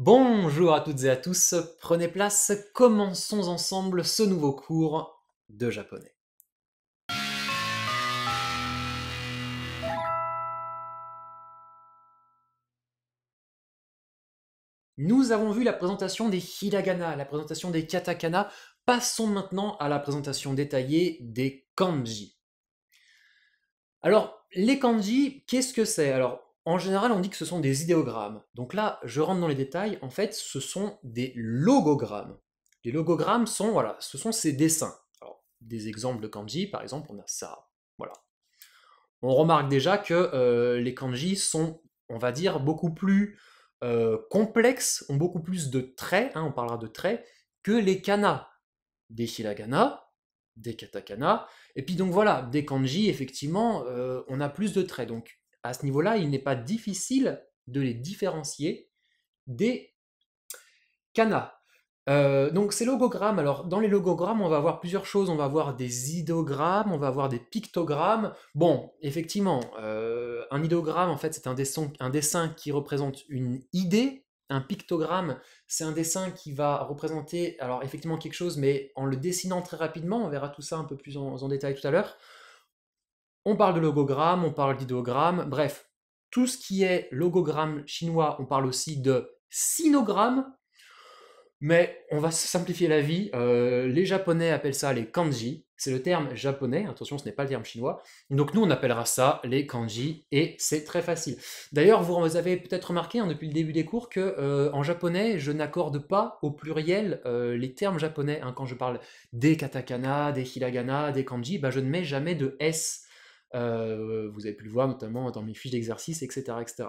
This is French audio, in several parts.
Bonjour à toutes et à tous, prenez place, commençons ensemble ce nouveau cours de japonais. Nous avons vu la présentation des hiragana, la présentation des katakana, passons maintenant à la présentation détaillée des kanji. Alors, les kanji, qu'est-ce que c'est Alors, en général, on dit que ce sont des idéogrammes. Donc là, je rentre dans les détails. En fait, ce sont des logogrammes. Les logogrammes sont, voilà, ce sont ces dessins. des exemples de kanji, par exemple, on a ça. Voilà. On remarque déjà que euh, les kanji sont, on va dire, beaucoup plus euh, complexes, ont beaucoup plus de traits, hein, on parlera de traits, que les kanas. Des hiragana, des katakana. Et puis donc voilà, des kanji, effectivement, euh, on a plus de traits. Donc à ce niveau-là, il n'est pas difficile de les différencier des canas. Euh, donc ces logogrammes, alors dans les logogrammes, on va avoir plusieurs choses, on va avoir des idogrammes, on va avoir des pictogrammes. Bon, effectivement, euh, un idogramme, en fait, c'est un dessin, qui représente une idée. Un pictogramme, c'est un dessin qui va représenter, alors effectivement quelque chose, mais en le dessinant très rapidement, on verra tout ça un peu plus en détail tout à l'heure. On parle de logogramme, on parle d'idéogramme, bref, tout ce qui est logogramme chinois, on parle aussi de sinogramme, mais on va simplifier la vie. Euh, les Japonais appellent ça les kanji. C'est le terme japonais. Attention, ce n'est pas le terme chinois. Donc nous, on appellera ça les kanji et c'est très facile. D'ailleurs, vous avez peut-être remarqué hein, depuis le début des cours que euh, en japonais, je n'accorde pas au pluriel euh, les termes japonais. Hein, quand je parle des katakana, des hiragana, des kanji, bah, je ne mets jamais de s euh, vous avez pu le voir notamment dans mes fiches d'exercice, etc., etc.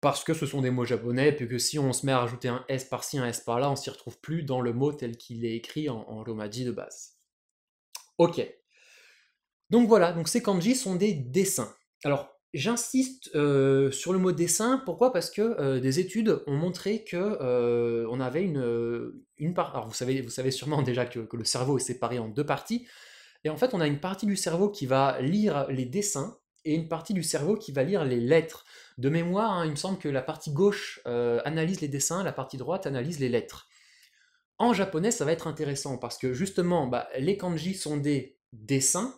Parce que ce sont des mots japonais, puis que si on se met à rajouter un S par-ci, un S par-là, on s'y retrouve plus dans le mot tel qu'il est écrit en, romaji de base. Ok. Donc voilà, donc ces kanji sont des dessins. Alors, J'insiste euh, sur le mot dessin, pourquoi Parce que euh, des études ont montré que on avait une, part. Alors vous savez, vous savez sûrement déjà que, le cerveau est séparé en deux parties. Et en fait, on a une partie du cerveau qui va lire les dessins et une partie du cerveau qui va lire les lettres. De mémoire, hein, il me semble que la partie gauche euh, analyse les dessins, la partie droite analyse les lettres. En japonais, ça va être intéressant parce que justement, bah, les kanji sont des dessins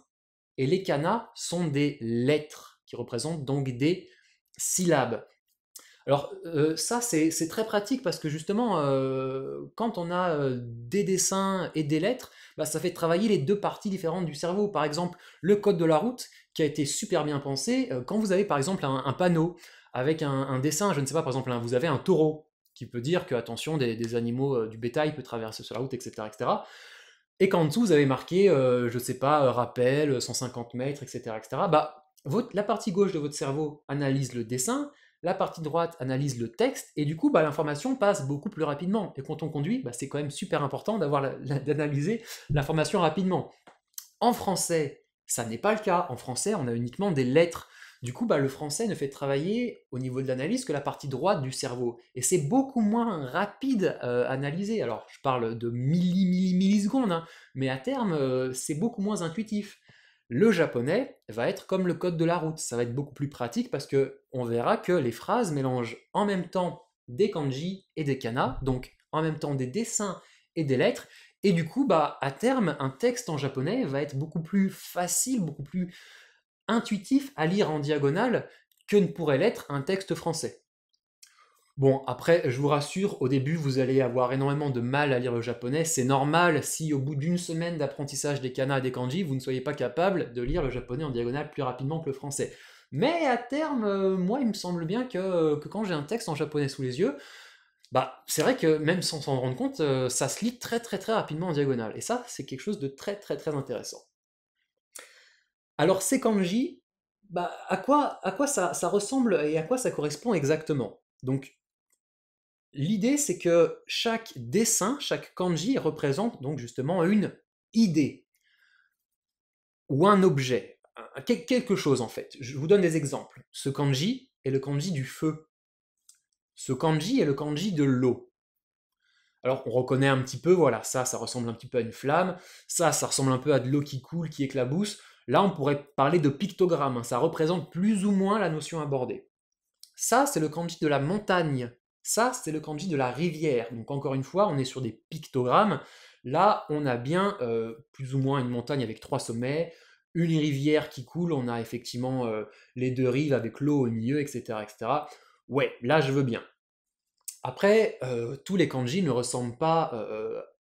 et les kana sont des lettres qui représentent donc des syllabes. Alors euh, ça, c'est très pratique parce que justement, euh, quand on a des dessins et des lettres, bah, ça fait travailler les deux parties différentes du cerveau. Par exemple, le code de la route qui a été super bien pensé, euh, quand vous avez par exemple un, panneau avec un, dessin, je ne sais pas, par exemple, hein, vous avez un taureau qui peut dire que attention, des, animaux, euh, du bétail peut traverser sur la route, etc. etc. et qu'en dessous, vous avez marqué, euh, je ne sais pas, rappel, 150 mètres, etc. etc. Bah, la partie gauche de votre cerveau analyse le dessin, la partie droite analyse le texte et du coup, bah, l'information passe beaucoup plus rapidement. Et quand on conduit, bah, c'est quand même super important d'analyser l'information rapidement. En français, ça n'est pas le cas. En français, on a uniquement des lettres. Du coup, bah, le français ne fait travailler au niveau de l'analyse que la partie droite du cerveau. Et c'est beaucoup moins rapide à euh, analyser. Alors, je parle de milli, milli, millisecondes, hein, mais à terme, euh, c'est beaucoup moins intuitif. Le japonais va être comme le code de la route. Ça va être beaucoup plus pratique parce que on verra que les phrases mélangent en même temps des kanji et des kana, donc en même temps des dessins et des lettres. Et du coup, bah, à terme, un texte en japonais va être beaucoup plus facile, beaucoup plus intuitif à lire en diagonale que ne pourrait l'être un texte français. Bon, après, je vous rassure, au début, vous allez avoir énormément de mal à lire le japonais. C'est normal si au bout d'une semaine d'apprentissage des kanas et des kanji, vous ne soyez pas capable de lire le japonais en diagonale plus rapidement que le français. Mais à terme, euh, moi, il me semble bien euh, que, quand j'ai un texte en japonais sous les yeux, bah, c'est vrai que même sans s'en rendre compte, euh, ça se lit très très très rapidement en diagonale. Et ça, c'est quelque chose de très très très intéressant. Alors ces kanji, bah, à quoi, à quoi ça, ressemble et à quoi ça correspond exactement donc L'idée, c'est que chaque dessin, chaque kanji représente donc justement une idée ou un objet, quelque chose en fait. Je vous donne des exemples. Ce kanji est le kanji du feu. Ce kanji est le kanji de l'eau. Alors on reconnaît un petit peu, voilà, ça, ça ressemble un petit peu à une flamme, ça, ça ressemble un peu à de l'eau qui coule, qui éclabousse. Là, on pourrait parler de pictogramme, hein, ça représente plus ou moins la notion abordée. Ça, c'est le kanji de la montagne. Ça, c'est le kanji de la rivière. Donc encore une fois, on est sur des pictogrammes. Là, on a bien euh, plus ou moins une montagne avec trois sommets, une rivière qui coule, on a effectivement euh, les deux rives avec l'eau au milieu, etc., etc. Ouais, là, je veux bien. Après, euh, tous les kanji ne ressemblent pas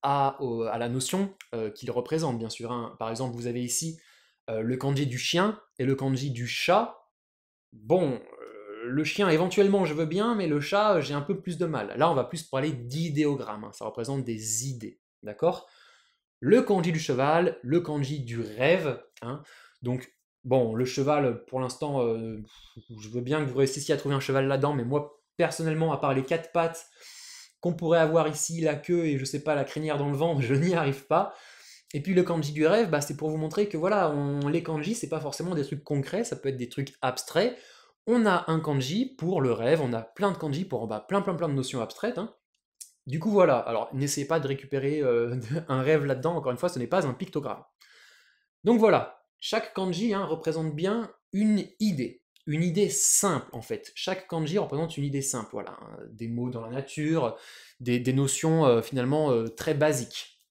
à, la notion qu'ils représentent, bien sûr. Hein. Par exemple, vous avez ici le kanji du chien et le kanji du chat. Bon, le chien, éventuellement, je veux bien, mais le chat, euh, j'ai un peu plus de mal. Là, on va plus parler d'idéogrammes. Hein. Ça représente des idées. D'accord Le kanji du cheval, le kanji du rêve. Hein. Donc, bon, le cheval, pour l'instant, euh, je veux bien que vous réussissiez à trouver un cheval là-dedans, mais moi, personnellement, à part les quatre pattes qu'on pourrait avoir ici, la queue et je sais pas, la crinière dans le vent, je n'y arrive pas. Et puis le kanji du rêve, bah, c'est pour vous montrer que voilà, on, les kanji, c'est pas forcément des trucs concrets, ça peut être des trucs abstraits. On a un kanji pour le rêve, on a plein de kanji pour bas, plein plein plein de notions abstraites. Hein. Du coup voilà, alors n'essayez pas de récupérer euh, un rêve là-dedans, encore une fois, ce n'est pas un pictogramme. Donc voilà, chaque kanji hein, représente bien une idée, une idée simple en fait. Chaque kanji représente une idée simple, voilà, des mots dans la nature, des, notions euh, finalement euh, très basiques.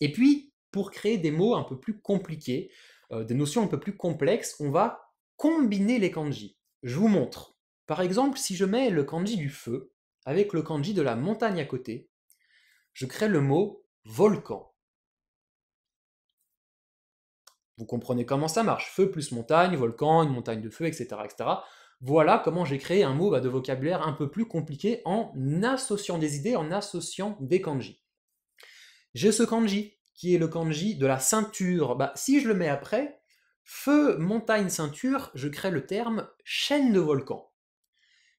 Et puis, pour créer des mots un peu plus compliqués, des notions un peu plus complexes, on va combiner les kanji. Je vous montre. Par exemple, si je mets le kanji du feu avec le kanji de la montagne à côté, je crée le mot volcan. Vous comprenez comment ça marche. Feu plus montagne, volcan, une montagne de feu, etc. etc. Voilà comment j'ai créé un mot bah, de vocabulaire un peu plus compliqué en associant des idées, en associant des kanji. J'ai ce kanji, qui est le kanji de la ceinture. Bah, si je le mets après, Feu, montagne, ceinture, je crée le terme chaîne de volcan.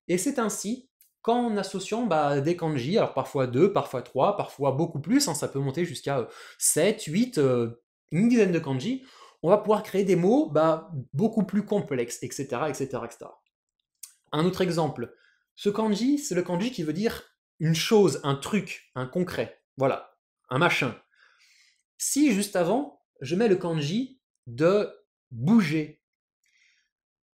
Et c'est ainsi qu'en associant bah, des kanji, alors parfois 2, parfois 3, parfois beaucoup plus, hein, ça peut monter jusqu'à 7, euh, 8, euh, une dizaine de kanji, on va pouvoir créer des mots bah, beaucoup plus complexes, etc., etc., etc. Un autre exemple, ce kanji, c'est le kanji qui veut dire une chose, un truc, un concret, voilà, un machin. Si juste avant, je mets le kanji de bouger,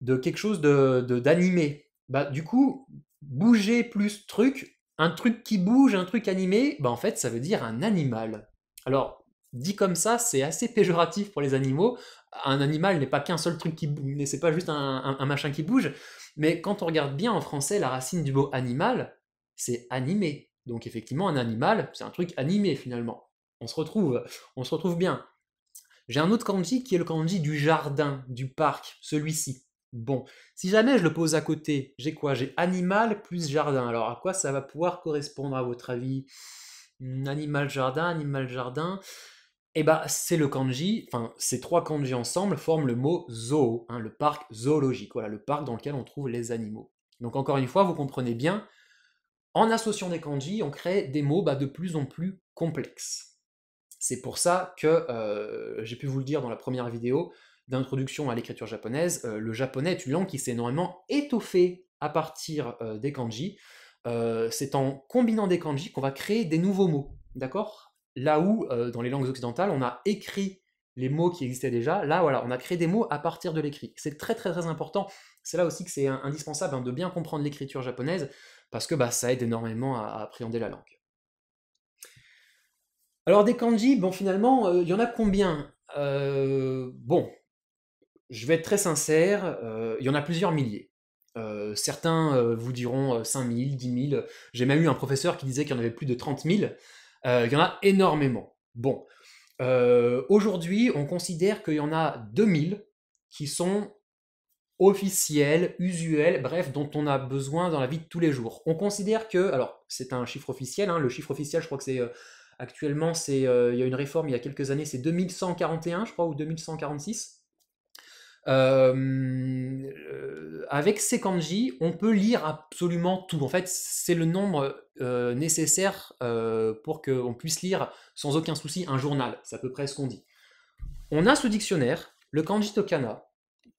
de quelque chose de, d'animé. Bah, du coup, bouger plus truc, un truc qui bouge, un truc animé, bah, en fait, ça veut dire un animal. Alors, dit comme ça, c'est assez péjoratif pour les animaux. Un animal n'est pas qu'un seul truc qui bouge, c'est pas juste un, un, un machin qui bouge. Mais quand on regarde bien en français la racine du mot animal, c'est animé. Donc effectivement, un animal, c'est un truc animé finalement. On se retrouve, on se retrouve bien. J'ai un autre kanji qui est le kanji du jardin, du parc, celui-ci. Bon, si jamais je le pose à côté, j'ai quoi J'ai animal plus jardin. Alors à quoi ça va pouvoir correspondre à votre avis hmm, Animal jardin, animal jardin. Eh bien, c'est le kanji, enfin ces trois kanji ensemble forment le mot zoo, hein, le parc zoologique, voilà, le parc dans lequel on trouve les animaux. Donc encore une fois, vous comprenez bien, en associant des kanji, on crée des mots bah, de plus en plus complexes. C'est pour ça que euh, j'ai pu vous le dire dans la première vidéo d'introduction à l'écriture japonaise, euh, le japonais est une langue qui s'est énormément étoffée à partir euh, des kanji. c'est en combinant des kanji qu'on va créer des nouveaux mots, d'accord Là où, dans les langues occidentales, on a écrit les mots qui existaient déjà, là, voilà, on a créé des mots à partir de l'écrit. C'est très très très important. C'est là aussi que c'est indispensable hein, de bien comprendre l'écriture japonaise, parce que bah, ça aide énormément à appréhender la langue. Alors des kanji, bon finalement, euh, il y en a combien euh, Bon, je vais être très sincère, euh, il y en a plusieurs milliers. certains vous diront 5000, 10 000. J'ai même eu un professeur qui disait qu'il y en avait plus de 30 000. Il y en a énormément. Bon, aujourd'hui, on considère qu'il y en a 2000 qui sont officiels, usuels, bref, dont on a besoin dans la vie de tous les jours. On considère que, alors c'est un chiffre officiel, hein, le chiffre officiel je crois que c'est Actuellement, euh, il y a une réforme il y a quelques années, c'est 2141, je crois, ou 2146. Euh, avec ces kanji, on peut lire absolument tout. En fait, c'est le nombre euh, nécessaire pour qu'on puisse lire sans aucun souci un journal. C'est à peu près ce qu'on dit. On a ce dictionnaire, le kanji tokana,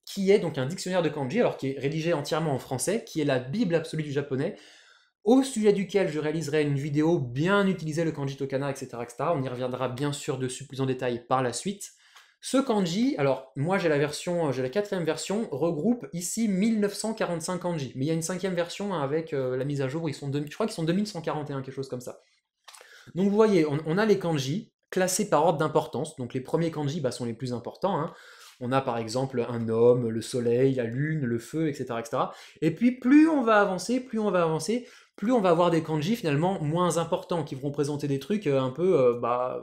qui est donc un dictionnaire de kanji, alors qui est rédigé entièrement en français, qui est la Bible absolue du japonais, au sujet duquel je réaliserai une vidéo bien utiliser le kanji tokana, etc., etc. On y reviendra bien sûr dessus plus en détail par la suite. Ce kanji, alors moi j'ai la version, j'ai la quatrième version, regroupe ici 1945 kanji, mais il y a une cinquième version hein, avec euh, la mise à jour, ils sont je crois qu'ils sont 2141, quelque chose comme ça. Donc vous voyez, on, a les kanji classés par ordre d'importance, donc les premiers kanji bah, sont les plus importants. Hein. On a par exemple un homme, le soleil, la lune, le feu, etc., etc. Et puis plus on va avancer, plus on va avancer, plus on va avoir des kanji finalement moins importants qui vont présenter des trucs euh, un peu, euh, bah,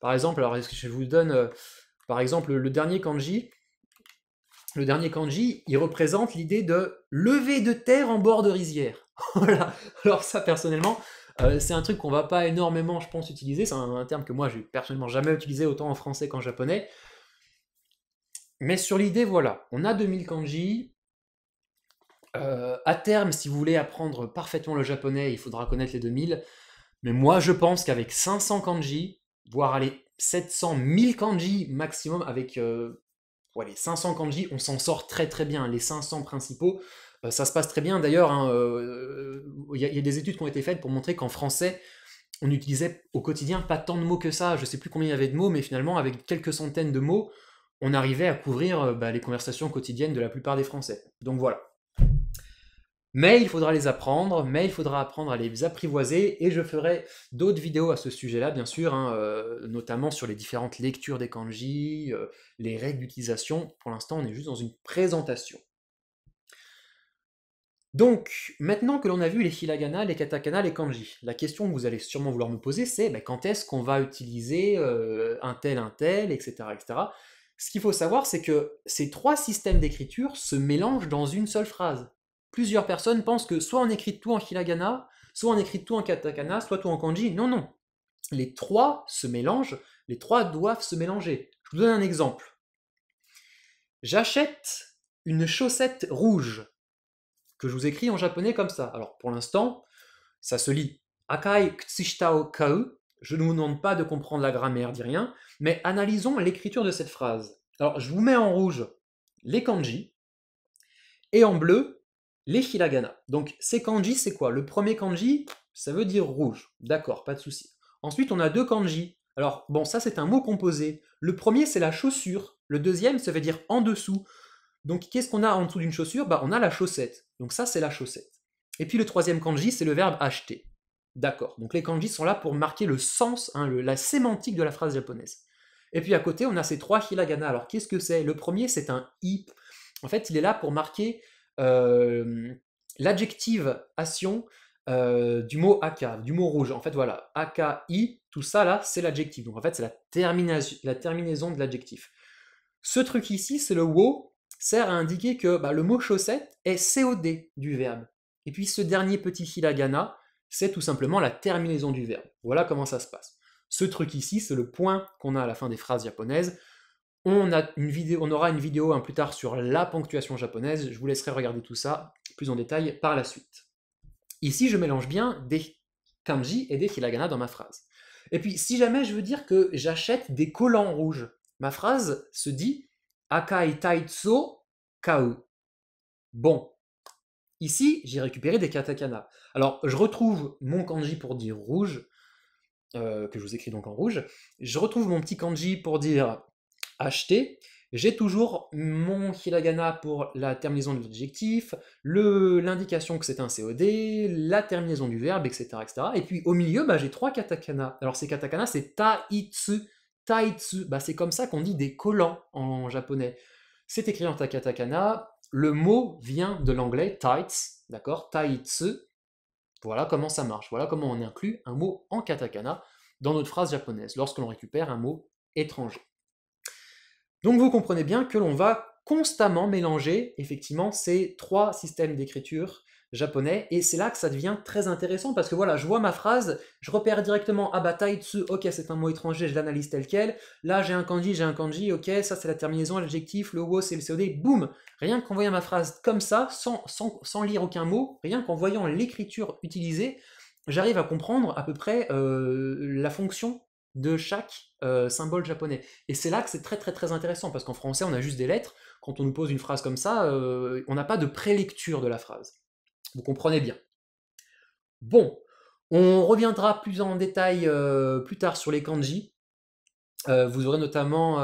par exemple, alors est que je vous donne, euh, par exemple, le dernier kanji, le dernier kanji, il représente l'idée de lever de terre en bord de rizière. Alors ça, personnellement, c'est un truc qu'on va pas énormément, je pense, utiliser. C'est un, un, terme que moi, j'ai personnellement jamais utilisé autant en français qu'en japonais. Mais sur l'idée, voilà, on a 2000 kanji, euh, à terme, si vous voulez apprendre parfaitement le japonais, il faudra connaître les 2000. Mais moi, je pense qu'avec 500 kanji, voire allez, 700 1000 kanji maximum, avec euh, les 500 kanji, on s'en sort très très bien. Les 500 principaux, euh, ça se passe très bien. D'ailleurs, hein, il y, a des études qui ont été faites pour montrer qu'en français, on utilisait au quotidien pas tant de mots que ça. Je sais plus combien il y avait de mots, mais finalement, avec quelques centaines de mots, on arrivait à couvrir bah, les conversations quotidiennes de la plupart des Français. Donc voilà mais il faudra les apprendre, mais il faudra apprendre à les apprivoiser, et je ferai d'autres vidéos à ce sujet-là, bien sûr, hein, euh, notamment sur les différentes lectures des kanji, euh, les règles d'utilisation. Pour l'instant, on est juste dans une présentation. Donc, maintenant que l'on a vu les hiragana, les katakana, les kanji, la question que vous allez sûrement vouloir me poser, c'est ben, quand est-ce qu'on va utiliser euh, un tel, un tel, etc. etc. Ce qu'il faut savoir, c'est que ces trois systèmes d'écriture se mélangent dans une seule phrase plusieurs personnes pensent que soit on écrit tout en hiragana, soit on écrit tout en katakana, soit tout en kanji. Non, non. Les trois se mélangent, les trois doivent se mélanger. Je vous donne un exemple. J'achète une chaussette rouge que je vous écris en japonais comme ça. Alors pour l'instant, ça se lit Akai Ktsishtao Kau. Je ne vous demande pas de comprendre la grammaire, dit rien, mais analysons l'écriture de cette phrase. Alors je vous mets en rouge les kanji et en bleu les hiragana. Donc ces kanji, c'est quoi Le premier kanji, ça veut dire rouge. D'accord, pas de souci. Ensuite, on a deux kanji. Alors, bon, ça c'est un mot composé. Le premier, c'est la chaussure. Le deuxième, ça veut dire en dessous. Donc, qu'est-ce qu'on a en dessous d'une chaussure bah, On a la chaussette. Donc ça, c'est la chaussette. Et puis le troisième kanji, c'est le verbe acheter. D'accord. Donc les kanji sont là pour marquer le sens, hein, la sémantique de la phrase japonaise. Et puis à côté, on a ces trois hiragana. Alors qu'est-ce que c'est Le premier, c'est un i. En fait, il est là pour marquer l'adjective action du mot aka, du mot rouge. En fait, voilà, AKI, tout ça là, c'est l'adjectif. Donc en fait, c'est la, terminaison de l'adjectif. Ce truc ici, c'est le wo, sert à indiquer que bah, le mot chaussette est COD du verbe. Et puis ce dernier petit hiragana, c'est tout simplement la terminaison du verbe. Voilà comment ça se passe. Ce truc ici, c'est le point qu'on a à la fin des phrases japonaises. On, aura une vidéo un plus tard sur la ponctuation japonaise. Je vous laisserai regarder tout ça plus en détail par la suite. Ici, je mélange bien des kanji et des hiragana dans ma phrase. Et puis, si jamais je veux dire que j'achète des collants rouges, ma phrase se dit Akai taitso Kau. Bon. Ici, j'ai récupéré des katakana. Alors, je retrouve mon kanji pour dire rouge, euh, que je vous écris donc en rouge. Je retrouve mon petit kanji pour dire acheter, j'ai toujours mon hiragana pour la terminaison de l'adjectif, l'indication que c'est un COD, la terminaison du verbe, etc. etc. Et puis au milieu, bah, j'ai trois katakana. Alors ces katakana, c'est taitsu. Taitsu, bah, c'est comme ça qu'on dit des collants en japonais. C'est écrit en katakana. Le mot vient de l'anglais tights, d'accord Taitsu. Voilà comment ça marche. Voilà comment on inclut un mot en katakana dans notre phrase japonaise lorsque l'on récupère un mot étranger. Donc vous comprenez bien que l'on va constamment mélanger effectivement ces trois systèmes d'écriture japonais et c'est là que ça devient très intéressant parce que voilà, je vois ma phrase, je repère directement à ah bataille ce ok c'est un mot étranger, je l'analyse tel quel, là j'ai un kanji, j'ai un kanji, ok ça c'est la terminaison, l'adjectif, le wo c'est le COD, boum Rien qu'en voyant ma phrase comme ça, sans, sans, lire aucun mot, rien qu'en voyant l'écriture utilisée, j'arrive à comprendre à peu près euh, la fonction de chaque euh, symbole japonais. Et c'est là que c'est très très très intéressant, parce qu'en français, on a juste des lettres. Quand on nous pose une phrase comme ça, euh, on n'a pas de prélecture de la phrase. Vous comprenez bien. Bon, on reviendra plus en détail euh, plus tard sur les kanji. vous aurez notamment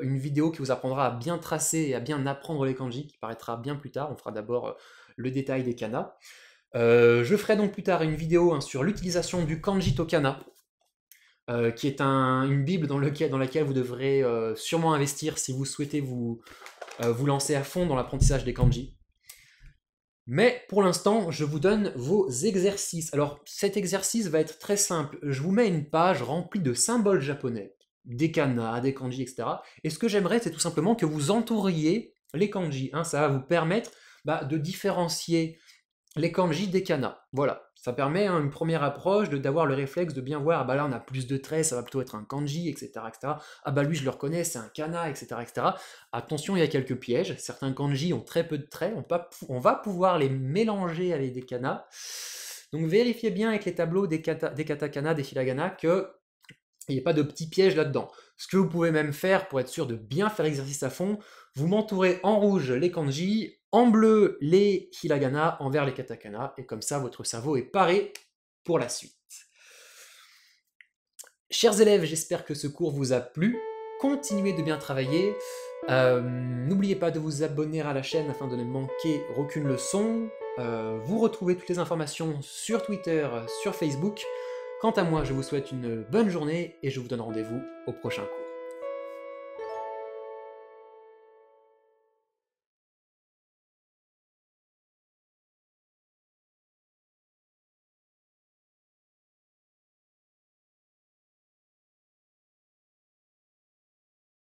une vidéo qui vous apprendra à bien tracer et à bien apprendre les kanji, qui paraîtra bien plus tard. On fera d'abord le détail des kanas. je ferai donc plus tard une vidéo hein, sur l'utilisation du kanji tokana, euh, qui est une Bible dans, laquelle vous devrez euh, sûrement investir si vous souhaitez euh, vous, lancer à fond dans l'apprentissage des kanji. Mais pour l'instant, je vous donne vos exercices. Alors cet exercice va être très simple. Je vous mets une page remplie de symboles japonais, des kanas, des kanji, etc. Et ce que j'aimerais, c'est tout simplement que vous entouriez les kanji. Hein. ça va vous permettre bah, de différencier les kanji des kana, Voilà, ça permet hein, une première approche d'avoir le réflexe de bien voir, ah bah là on a plus de traits, ça va plutôt être un kanji, etc. Ah bah lui je le reconnais, c'est un kana, etc., etc. Attention, il y a quelques pièges. Certains kanji ont très peu de traits, on, va pouvoir les mélanger avec des kana. Donc vérifiez bien avec les tableaux des, des katakana, des hiragana, qu'il n'y ait pas de petits pièges là-dedans. Ce que vous pouvez même faire pour être sûr de bien faire l'exercice à fond, vous m'entourez en rouge les kanji, en bleu les hiragana, en vert les katakana, et comme ça votre cerveau est paré pour la suite. Chers élèves, j'espère que ce cours vous a plu. Continuez de bien travailler. Euh, n'oubliez pas de vous abonner à la chaîne afin de ne manquer aucune leçon. Euh, vous retrouvez toutes les informations sur Twitter, sur Facebook. Quant à moi, je vous souhaite une bonne journée et je vous donne rendez-vous au prochain cours.